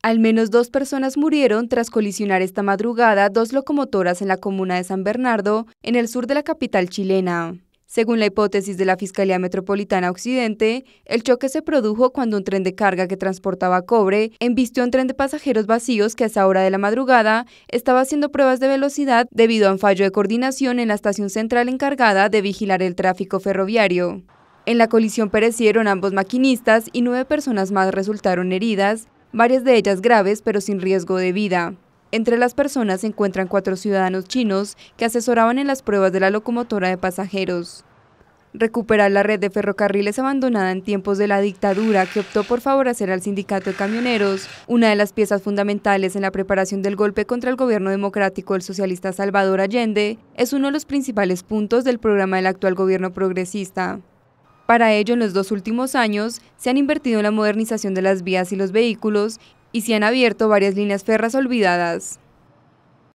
Al menos dos personas murieron tras colisionar esta madrugada dos locomotoras en la comuna de San Bernardo, en el sur de la capital chilena. Según la hipótesis de la Fiscalía Metropolitana Occidente, el choque se produjo cuando un tren de carga que transportaba cobre embistió un tren de pasajeros vacíos que a esa hora de la madrugada estaba haciendo pruebas de velocidad debido a un fallo de coordinación en la estación central encargada de vigilar el tráfico ferroviario. En la colisión perecieron ambos maquinistas y nueve personas más resultaron heridas, varias de ellas graves pero sin riesgo de vida. Entre las personas se encuentran cuatro ciudadanos chinos que asesoraban en las pruebas de la locomotora de pasajeros. Recuperar la red de ferrocarriles abandonada en tiempos de la dictadura que optó por favorecer al sindicato de camioneros, una de las piezas fundamentales en la preparación del golpe contra el gobierno democrático del socialista Salvador Allende, es uno de los principales puntos del programa del actual gobierno progresista. Para ello, en los dos últimos años se han invertido en la modernización de las vías y los vehículos y se han abierto varias líneas ferras olvidadas.